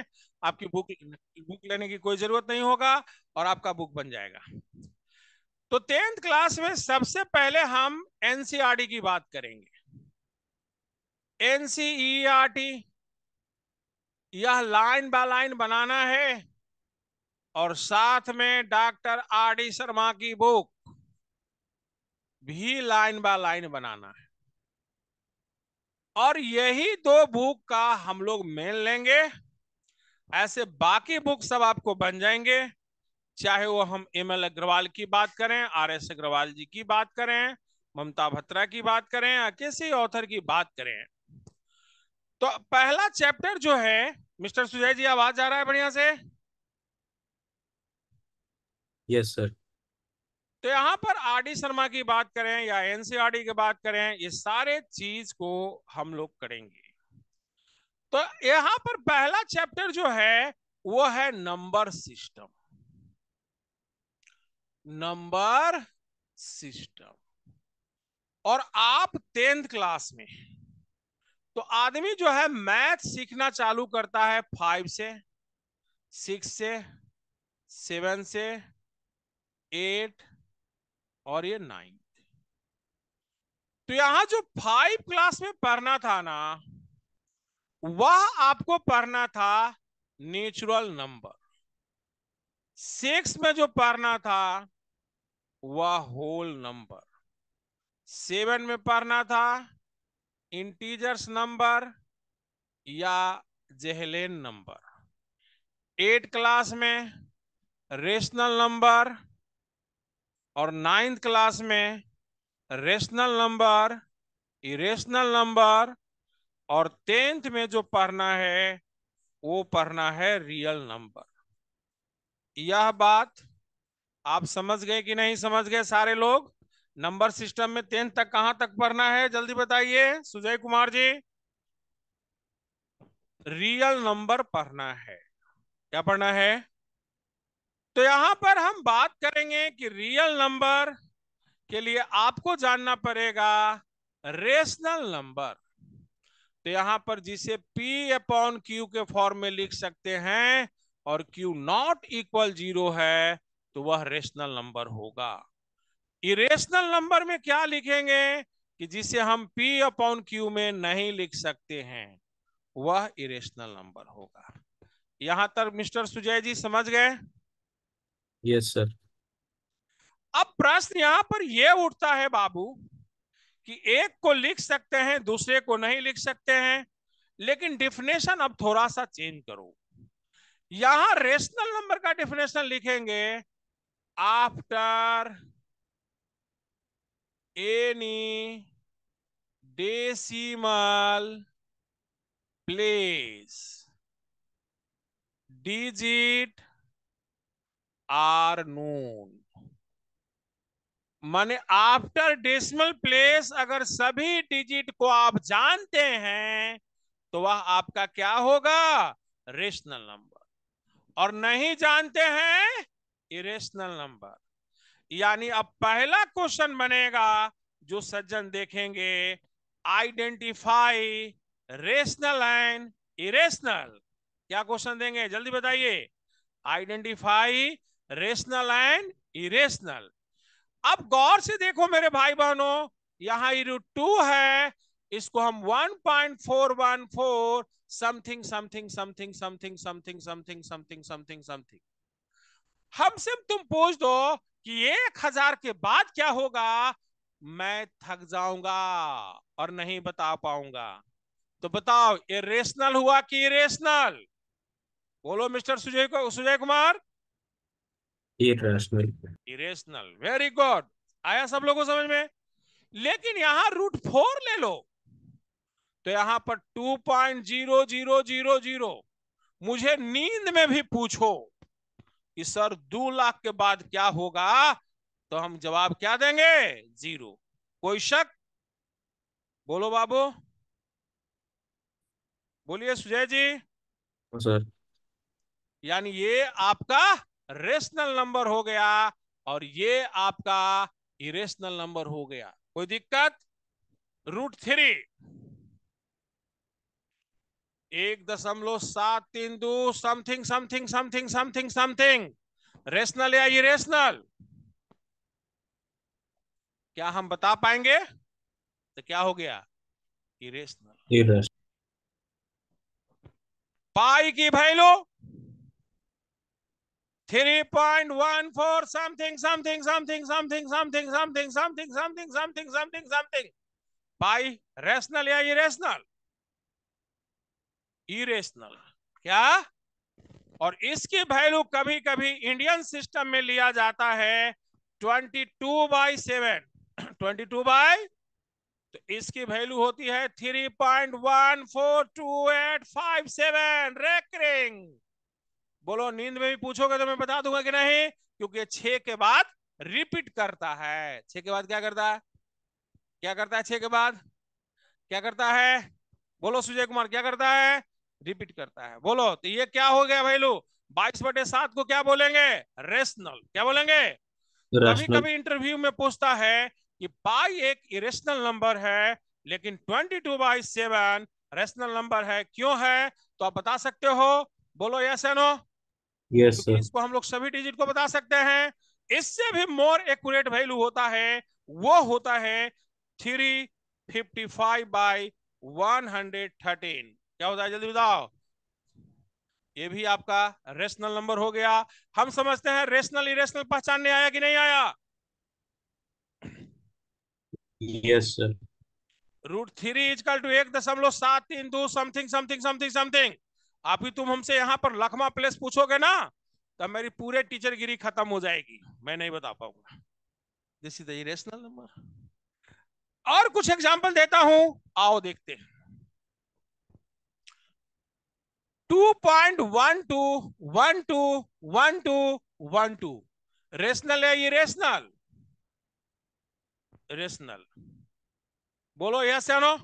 आपकी book book लेने की कोई जरूरत नहीं होगा और आपका बुक बन जाएगा तो टेंथ क्लास में सबसे पहले हम एनसीआरटी e की बात करेंगे एनसीईआरटी e e यह लाइन बाय लाइन बनाना है और साथ में डॉक्टर आर डी शर्मा की बुक भी लाइन बाय लाइन बनाना है और यही दो बुक का हम लोग मेन लेंगे ऐसे बाकी बुक सब आपको बन जाएंगे चाहे वो हम एम एल अग्रवाल की बात करें आर एस अग्रवाल जी की बात करें ममता भत्रा की बात करें या किसी ऑथर की बात करें तो पहला चैप्टर जो है मिस्टर सुजय जी आवाज आ रहा है बढ़िया से यस सर तो यहां पर आर डी शर्मा की बात करें या एनसीआर की बात करें ये सारे चीज को हम लोग करेंगे तो यहां पर पहला चैप्टर जो है वो है नंबर सिस्टम नंबर सिस्टम और आप टेंथ क्लास में तो आदमी जो है मैथ सीखना चालू करता है फाइव से सिक्स से सेवन से एट और ये नाइन तो यहां जो फाइव क्लास में पढ़ना था ना वह आपको पढ़ना था नेचुरल नंबर सिक्स में जो पढ़ना था वह होल नंबर सेवन में पढ़ना था इंटीजर्स नंबर या जेहलेन नंबर एट क्लास में रेशनल नंबर और नाइन्थ क्लास में रेशनल नंबर इरेशनल नंबर और टेंथ में जो पढ़ना है वो पढ़ना है रियल नंबर यह बात आप समझ गए कि नहीं समझ गए सारे लोग नंबर सिस्टम में टेंथ तक कहां तक पढ़ना है जल्दी बताइए सुजय कुमार जी रियल नंबर पढ़ना है क्या पढ़ना है तो यहां पर हम बात करेंगे कि रियल नंबर के लिए आपको जानना पड़ेगा रेशनल नंबर तो यहां पर जिसे P अपॉन Q के फॉर्म में लिख सकते हैं और Q नॉट इक्वल जीरो है तो वह रेशनल नंबर होगा इरेशनल नंबर में क्या लिखेंगे कि जिसे हम P अपॉन Q में नहीं लिख सकते हैं वह इरेशनल नंबर होगा यहां तक मिस्टर सुजय जी समझ गए यस सर अब प्रश्न यहां पर यह उठता है बाबू कि एक को लिख सकते हैं दूसरे को नहीं लिख सकते हैं लेकिन डिफिनेशन अब थोड़ा सा चेंज करो यहां रेशनल नंबर का डिफिनेशन लिखेंगे after any decimal place digit are known माने आफ्टर डेसिमल प्लेस अगर सभी डिजिट को आप जानते हैं तो वह आपका क्या होगा रेशनल नंबर और नहीं जानते हैं इरेशनल नंबर यानी अब पहला क्वेश्चन बनेगा जो सज्जन देखेंगे आइडेंटिफाई रेशनल एंड इरेशनल क्या क्वेश्चन देंगे जल्दी बताइए आइडेंटिफाई रेशनल एंड इरेशनल अब गौर से देखो मेरे भाई बहनों यहाँ रूट टू है इसको हम 1.414 something something something something something something something something something हमसे तुम पूछ दो कि एक हजार के बाद क्या होगा मैं थक जाऊंगा और नहीं बता पाऊंगा तो बताओ इरेशनल हुआ कि इरेशनल बोलो मिस्टर सुजय को Sujay Kumar irrational irrational very good आया सब लोगों समझ में लेकिन यहां रूट फोर ले लो तो यहां पर two point zero zero zero zero मुझे नींद में भी पूछो कि सर दो लाख के बाद क्या होगा तो हम जवाब क्या देंगे जीरो कोई शक बोलो बाबू बोलिए सुजय जी हाँ, सर यानी ये आपका रेशनल नंबर हो गया और ये आपका इरेशनल नंबर हो गया कोई दिक्कत रूट थ्री एक दशमलव सात तीन दो something something something something something rational या इरेशनल क्या हम बता पाएंगे तो क्या हो गया इरेशनल पाई की भैलू 3.14 something something something something something something something something something something something by rational या irrational irrational क्या और इसकी वैल्यू कभी कभी इंडियन सिस्टम में लिया जाता है 22 by seven twenty two by तो इसकी वैल्यू होती है three point one four two eight five seven recurring बोलो नींद में भी पूछोगे तो मैं बता दूंगा कि नहीं क्योंकि छह के बाद रिपीट करता है छह के बाद क्या करता है क्या करता है छह के बाद क्या करता है बोलो सुजय कुमार क्या करता है रिपीट करता है बोलो तो ये क्या हो गया भाई लोग बाईस बटे सात को क्या बोलेंगे रेशनल क्या बोलेंगे कभी कभी इंटरव्यू में पूछता है कि पाई एक इरेशनल नंबर है लेकिन twenty two by seven rational number है क्यों है तो आप बता सकते हो बोलो यस एनो yes, तो इसको हम लोग सभी डिजिट को बता सकते हैं इससे भी मोर एक्यूरेट वैल्यू होता है वो होता है three fifty five by one hundred thirteen क्या होता है जल्दी बताओ ये भी आपका रेशनल नंबर हो गया हम समझते हैं रेशनल इरेशनल पहचानने आया कि नहीं आया yes sir root three equal to एक दशमलव सात तीन दो समथिंग समथिंग समथिंग समथिंग अभी तुम हमसे यहाँ पर लखमा प्लेस पूछोगे ना तो मेरी पूरे टीचर गिरी खत्म हो जाएगी मैं नहीं बता पाऊंगा दिस इज द नंबर और कुछ एग्जाम्पल देता हूं आओ देखते हैं 2.12121212 रेशनल है ये रेशनल रेशनल बोलो यस या नो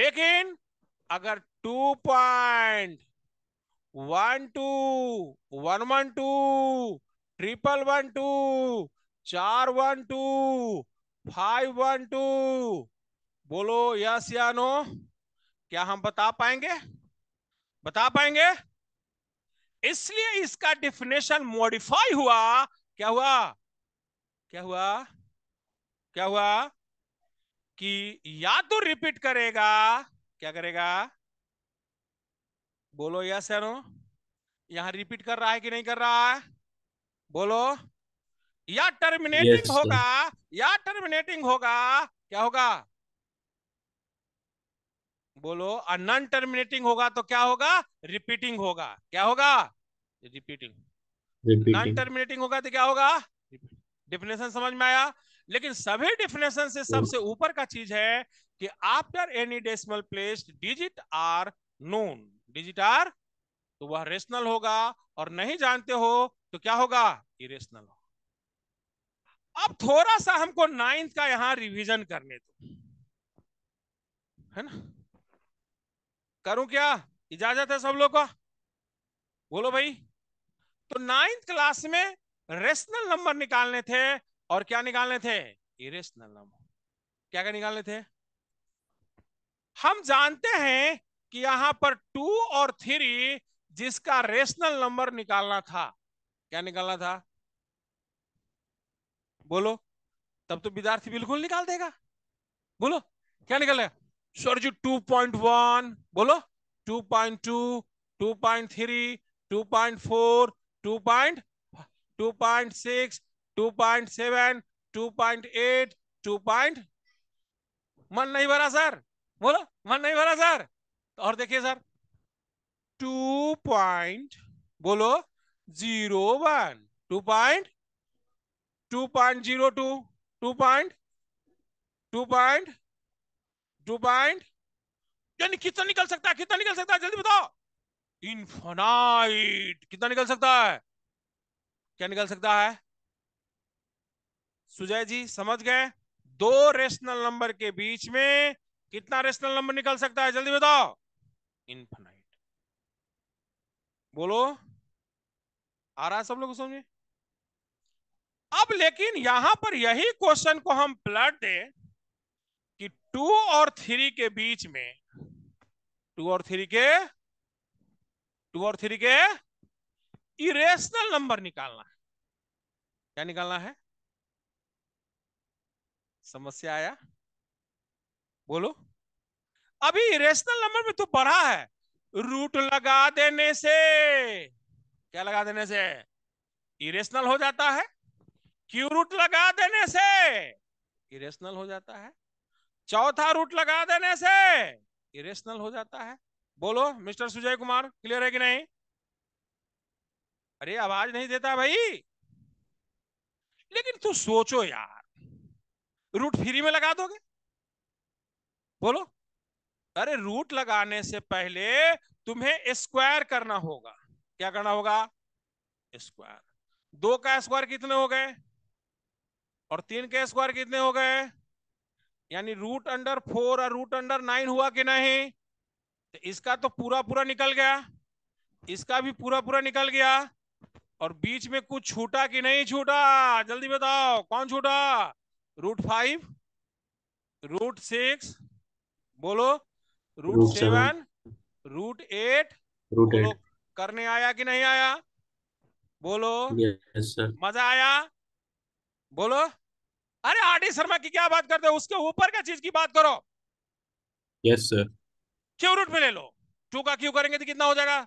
लेकिन अगर two point one two one one two triple one two चार one two five one two बोलो यस या नो क्या हम बता पाएंगे बता पाएंगे इसलिए इसका डिफिनेशन मॉडिफाई हुआ क्या हुआ क्या हुआ क्या हुआ कि या तो रिपीट करेगा क्या करेगा बोलो यस या नो यहाँ रिपीट कर रहा है कि नहीं कर रहा है बोलो या टर्मिनेटिंग yes, होगा या टर्मिनेटिंग होगा क्या होगा बोलो और नॉन टर्मिनेटिंग होगा तो क्या होगा रिपीटिंग होगा क्या होगा रिपीटिंग नॉन टर्मिनेटिंग होगा तो क्या होगा डिफिनेशन समझ में आया लेकिन सभी डिफिनेशन से सबसे ऊपर का चीज है कि after any decimal place digit are known digit are तो वह रेशनल होगा और नहीं जानते हो तो क्या होगा इरेशनल होगा अब थोड़ा सा हमको नाइन्थ का यहां रिवीजन करने दो है ना करूं क्या इजाजत है सब लोग का बोलो भाई तो नाइन्थ क्लास में रेशनल नंबर निकालने थे और क्या निकालने थे इरेशनल नंबर क्या क्या निकालने थे हम जानते हैं कि यहां पर टू और थ्री जिसका रेशनल नंबर निकालना था क्या निकालना था बोलो तब तो विद्यार्थी बिल्कुल निकाल देगा बोलो क्या निकालेगा sir ji two point one बोलो two point two two point three two point four two point two point six two point seven two point eight two point मन नहीं भरा सर बोलो मन नहीं भरा सर तो और देखिए सर टू पॉइंट बोलो zero one two point two point zero two two point two point two point यानी कितना निकल सकता है कितना निकल सकता है जल्दी बताओ इन्फोनाइट कितना निकल सकता है क्या निकल सकता है सुजय जी समझ गए दो रेशनल नंबर के बीच में कितना रेशनल नंबर निकल सकता है जल्दी बताओ इनफाइनाइट बोलो आ रहा है सब लोग समझे अब लेकिन यहां पर यही क्वेश्चन को हम प्लट दें कि टू और थ्री के बीच में टू और थ्री के टू और थ्री के इरेशनल नंबर निकालना है क्या निकालना है समस्या आया बोलो अभी रेशनल नंबर में तो बढ़ा है रूट लगा देने से क्या लगा देने से इरेशनल हो जाता है क्यू रूट लगा देने से इरेशनल हो जाता है चौथा रूट लगा देने से इरेशनल हो जाता है बोलो मिस्टर सुजय कुमार क्लियर है कि नहीं अरे आवाज नहीं देता भाई लेकिन तू सोचो यार रूट फ्री में लगा दोगे बोलो अरे रूट लगाने से पहले तुम्हें स्क्वायर करना होगा क्या करना होगा स्क्वायर दो का स्क्वायर कितने हो गए और तीन के स्क्वायर कितने हो गए यानी रूट अंडर फोर और रूट अंडर नाइन हुआ कि नहीं तो इसका तो पूरा पूरा निकल गया इसका भी पूरा पूरा निकल गया और बीच में कुछ छूटा कि नहीं छूटा जल्दी बताओ कौन छूटा रूट फाइव रूट सिक्स बोलो root seven root eight root eight करने आया कि नहीं आया बोलो yes, मजा आया बोलो अरे आर डी शर्मा की क्या बात करते हो उसके ऊपर का चीज की बात करो yes yes, sir cube root में ले लो टू का क्यू करेंगे तो कितना हो जाएगा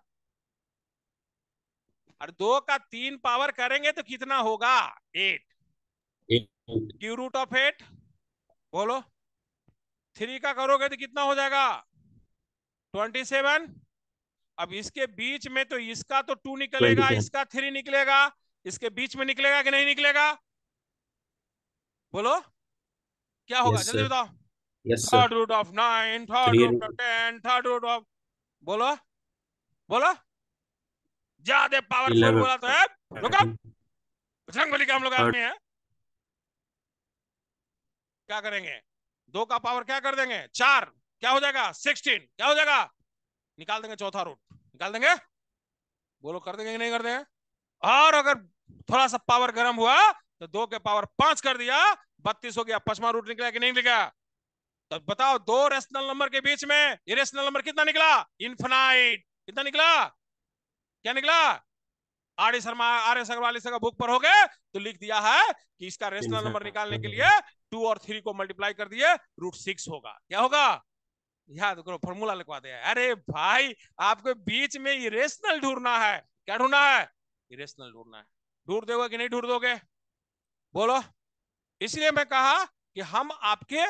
और दो का तीन पावर करेंगे तो कितना होगा eight cube root of eight बोलो थ्री का करोगे तो कितना हो जाएगा ट्वेंटी सेवन अब इसके बीच में तो इसका तो टू निकलेगा इसका थ्री निकलेगा इसके बीच में निकलेगा कि नहीं निकलेगा बोलो क्या होगा yes, जल्दी बताओ third root of nine third root of ten third root of बोलो बोलो ज्यादा पावरफुल बोला तो है रुको बजरंग का हम लोग आदमी है क्या करेंगे दो का पावर क्या कर देंगे चार क्या हो जाएगा सिक्सटीन क्या हो जाएगा निकाल देंगे चौथा रूट निकाल देंगे बोलो कर देंगे नहीं कर देंगे और अगर थोड़ा सा पावर गर्म हुआ तो दो के पावर पांच कर दिया बत्तीस हो गया पचमा रूट निकला कि नहीं निकला तो बताओ दो रेशनल नंबर के बीच में इरेशनल नंबर कितना निकला इन्फनाइट कितना निकला क्या निकला आर्य शर्मा आर एस अग्रवाल का बुक पर हो गए तो लिख दिया है कि इसका रेशनल नंबर निकालने के लिए टू और थ्री को मल्टीप्लाई कर दिए रूट सिक्स होगा क्या होगा याद करो फॉर्मूला लिखवा दे अरे भाई आपको बीच में इरेशनल ढूंढना है क्या ढूंढना है इरेशनल ढूंढना है ढूंढ दोगे कि नहीं ढूंढ दोगे बोलो इसलिए मैं कहा कि हम आपके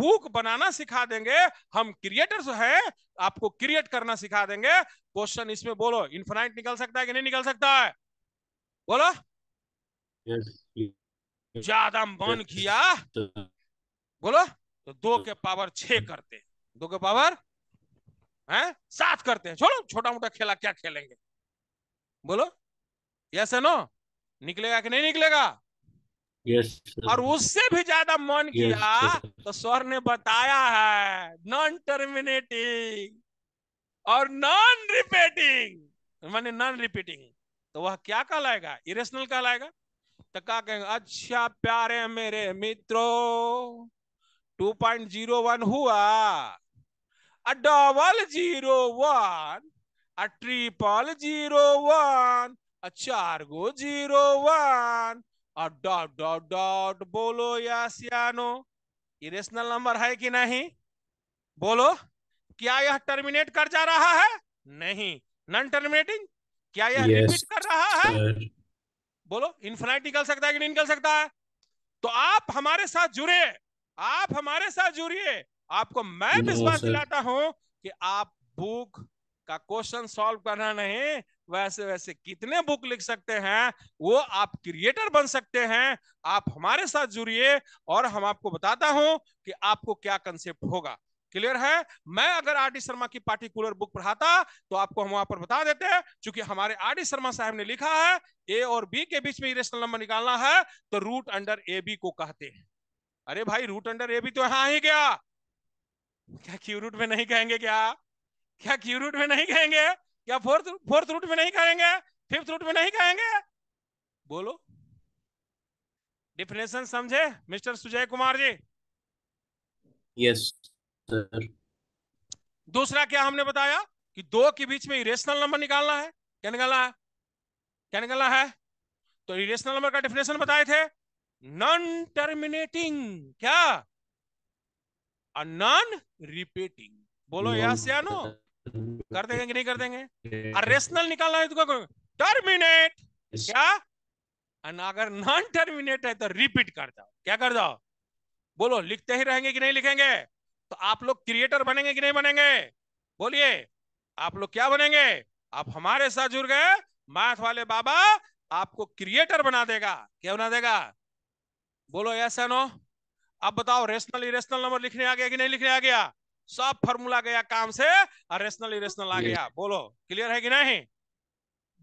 बुक बनाना सिखा देंगे हम क्रिएटर्स हैं आपको क्रिएट करना सिखा देंगे क्वेश्चन इसमें बोलो इन्फिनाइट निकल सकता है कि नहीं निकल सकता है बोलो yes. ज्यादा मन किया बोलो तो दो के पावर छ करते दो के पावर है सात करते हैं छोड़ो छोटा मोटा खेला क्या खेलेंगे बोलो यस है नो निकलेगा कि नहीं निकलेगा यस और उससे भी ज्यादा मन किया तो सर ने बताया है नॉन टर्मिनेटिंग और नॉन रिपीटिंग माने नॉन रिपीटिंग तो वह क्या कहलाएगा इरेशनल कहलाएगा तो क्या कहेंगे अच्छा प्यारे मेरे मित्रों 2.01 हुआ a double zero one, a triple zero one, a chargo zero one, a dot dot dot बोलो या सियानो इरेशनल नंबर है कि नहीं बोलो क्या यह टर्मिनेट कर जा रहा है नहीं नॉन टर्मिनेटिंग क्या यह yes, रिपीट कर रहा है sir. बोलो इन्फिनाइट निकल सकता है कि नहीं निकल सकता है तो आप हमारे साथ जुड़े आप हमारे साथ जुड़िए आपको मैं विश्वास दिलाता हूं कि आप बुक का क्वेश्चन सॉल्व करना नहीं वैसे वैसे कितने बुक लिख सकते हैं वो आप क्रिएटर बन सकते हैं आप हमारे साथ जुड़िए और हम आपको बताता हूं कि आपको क्या कंसेप्ट होगा क्लियर है मैं अगर आर डी शर्मा की पार्टिकुलर बुक पढ़ाता तो आपको हम वहां पर बता देते चूंकि हमारे आर डी शर्मा साहब ने लिखा है ए और बी के बीच में इरेशनल नंबर निकालना है तो रूट अंडर ए बी को कहते हैं अरे भाई रूट अंडर ए बी तो यहां ही गया क्या क्यू रूट में नहीं कहेंगे क्या क्या क्यू रूट में नहीं कहेंगे क्या फोर्थ फोर्थ रूट में नहीं कहेंगे फिफ्थ रूट में नहीं कहेंगे बोलो डिफिनेशन समझे mister Sujay Kumar ji yes sir दूसरा क्या हमने बताया कि दो के बीच में इरेशनल नंबर निकालना है क्या निकालना है क्या निकालना है तो इरेशनल नंबर का डिफिनेशन बताए थे नॉन टर्मिनेटिंग क्या नॉन रिपीटिंग बोलो यस या नो कर देंगे कि नहीं कर देंगे और रेशनल निकालना है तो टर्मिनेट क्या अगर नॉन टर्मिनेट है तो रिपीट कर दो क्या कर दो बोलो लिखते ही रहेंगे कि नहीं लिखेंगे तो आप लोग क्रिएटर बनेंगे कि नहीं बनेंगे बोलिए आप लोग क्या बनेंगे आप हमारे साथ जुड़ गए मैथ वाले बाबा आपको क्रिएटर बना देगा क्या बना देगा बोलो ऐसा नो अब बताओ रेशनल इरेशनल नंबर लिखने आ गया कि नहीं लिखने आ गया सब फॉर्मूला गया काम से और रेशनल इरेशनल आ गया बोलो क्लियर है कि नहीं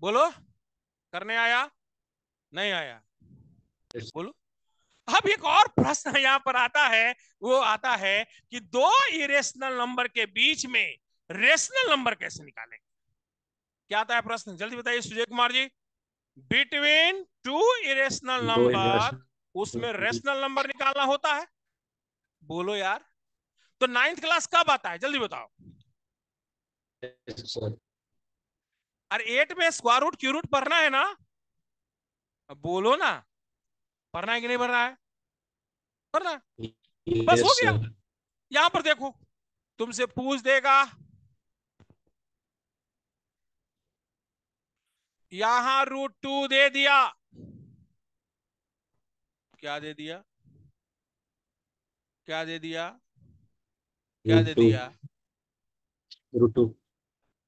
बोलो करने आया नहीं आया बोलो अब एक और प्रश्न यहाँ पर आता है वो आता है कि दो इरेशनल नंबर के बीच में रेशनल नंबर कैसे निकालेंगे क्या आता है प्रश्न जल्दी बताइए Sujay Kumar ji between two irrational number उसमें रेशनल नंबर निकालना होता है बोलो यार तो नाइन्थ क्लास कब आता है जल्दी बताओ अरे एट में स्क्वायर रूट क्यू रूट पढ़ना है ना बोलो ना पढ़ना है कि नहीं पढ़ना है पढ़ना है। बस हो गया यहां पर देखो तुमसे पूछ देगा यहां रूट टू दे दिया क्या दे दिया क्या दे दिया क्या दे दिया रूट टू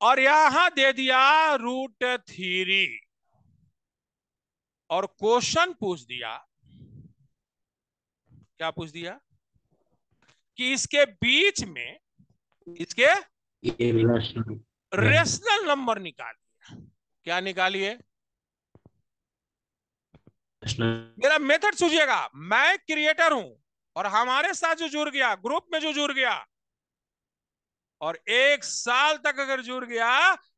और यहां दे दिया रूट थ्री और क्वेश्चन पूछ दिया क्या पूछ दिया कि इसके बीच में इसके रेशनल नंबर निकालिए क्या निकालिए मेरा मेथड सूझिएगा मैं क्रिएटर हूं और हमारे साथ जो जुड़ गया ग्रुप में जो जुड़ गया और एक साल तक अगर जुड़ गया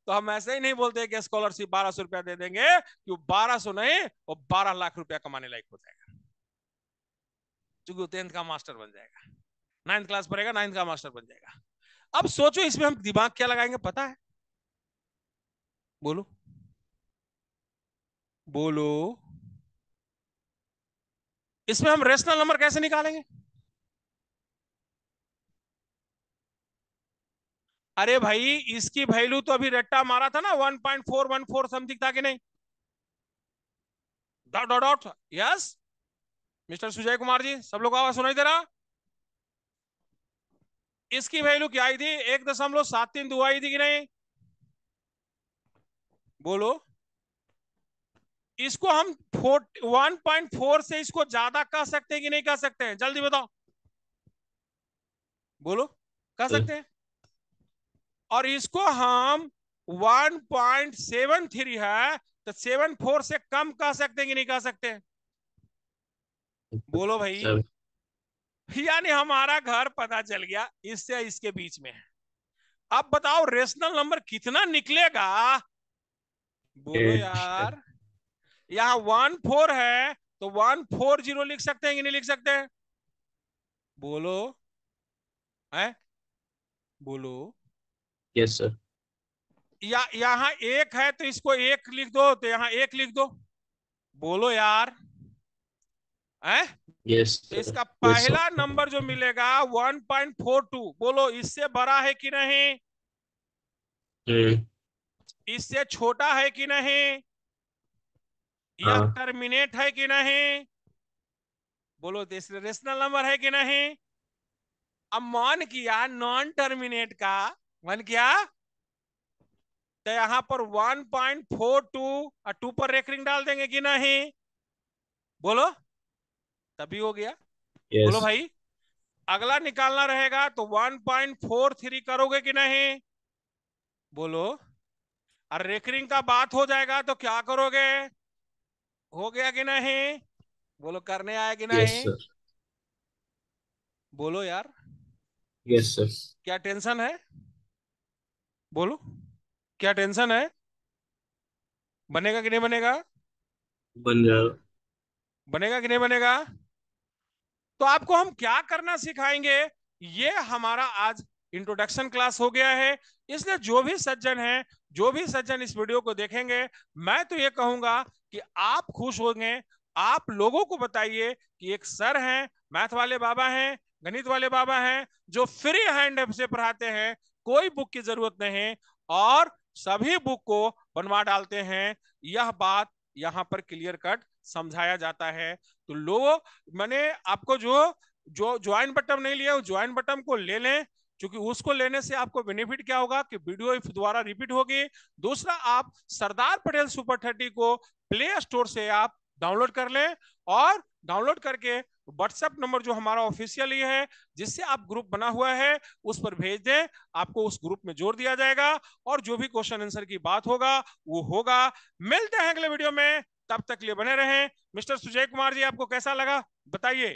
तो हम ऐसे ही नहीं बोलते कि स्कॉलरशिप बारह सौ रुपया दे देंगे कि बारह सौ नहीं वो बारह लाख रुपया कमाने लायक हो जाएगा क्योंकि वो टेंथ का मास्टर बन जाएगा नाइन्थ क्लास पढ़ेगा नाइन्थ का मास्टर बन जाएगा अब सोचो इसमें हम दिमाग क्या लगाएंगे पता है बोलो बोलो इसमें हम रेशनल नंबर कैसे निकालेंगे अरे भाई इसकी वैल्यू तो अभी रट्टा मारा था ना 1.414 समथिंग था कि नहीं dot dot dot yes mister Sujay Kumar ji सब लोग आवाज सुनाई दे रहा इसकी वैल्यू क्या आई थी एक दशमलव सात तीन दो आई थी कि नहीं बोलो इसको हम वन पॉइंट फोर से इसको ज्यादा कह सकते हैं कि नहीं कह सकते हैं जल्दी बताओ बोलो कह तो- सकते हैं और इसको हम वन पॉइंट सेवन थ्री है तो सेवन फोर से कम कह सकते हैं कि नहीं कह सकते हैं बोलो भाई यानी हमारा घर पता चल गया इससे इसके बीच में है अब बताओ रेशनल नंबर कितना निकलेगा बोलो यार यहां वन फोर है तो वन फोर जीरो लिख सकते हैं कि नहीं लिख सकते हैं बोलो है बोलो यस yes, सर या यहां एक है तो इसको एक लिख दो तो यहां एक लिख दो बोलो यार है yes, इसका पहला yes, नंबर जो मिलेगा वन पॉइंट फोर टू बोलो इससे बड़ा है कि नहीं hmm. इससे छोटा है कि नहीं हाँ। यह टर्मिनेट है कि नहीं बोलो रेशनल नंबर है कि नहीं अब मन किया नॉन टर्मिनेट का मन किया तो यहां पर 1.42 और टू पर रेकरिंग डाल देंगे कि नहीं बोलो तभी हो गया yes. बोलो भाई अगला निकालना रहेगा तो 1.43 करोगे कि नहीं बोलो और रेकरिंग का बात हो जाएगा तो क्या करोगे हो गया कि नहीं बोलो करने आया कि नहीं yes, बोलो यार यस yes, सर क्या टेंशन है बोलो क्या टेंशन है बनेगा कि नहीं बनेगा बन जाएगा बनेगा कि नहीं बनेगा तो आपको हम क्या करना सिखाएंगे ये हमारा आज इंट्रोडक्शन क्लास हो गया है इसलिए जो भी सज्जन है जो भी सज्जन इस वीडियो को देखेंगे मैं तो ये कहूंगा कि आप खुश होंगे आप लोगों को बताइए कि एक सर हैं मैथ वाले बाबा हैं गणित वाले बाबा हैं जो फ्री हैंड से पढ़ाते हैं कोई बुक की जरूरत नहीं और सभी बुक को बनवा डालते हैं यह बात यहाँ पर क्लियर कट समझाया जाता है तो लोग मैंने आपको जो जो ज्वाइन बटन नहीं लिया ज्वाइन बटन को ले लें क्योंकि उसको लेने से आपको बेनिफिट क्या होगा कि वीडियो द्वारा रिपीट होगी दूसरा आप सरदार पटेल सुपर थर्टी को प्ले स्टोर से आप डाउनलोड कर लें और डाउनलोड करके व्हाट्सएप नंबर जो हमारा ऑफिशियली है जिससे आप ग्रुप बना हुआ है उस पर भेज दें आपको उस ग्रुप में जोड़ दिया जाएगा और जो भी क्वेश्चन आंसर की बात होगा वो होगा मिलते हैं अगले वीडियो में तब तक लिए बने रहें मिस्टर सुजय कुमार जी आपको कैसा लगा बताइए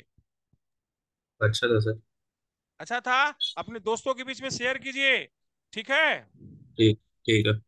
अच्छा था सर अच्छा था अपने दोस्तों के बीच में शेयर कीजिए ठीक है ठीक ठीक है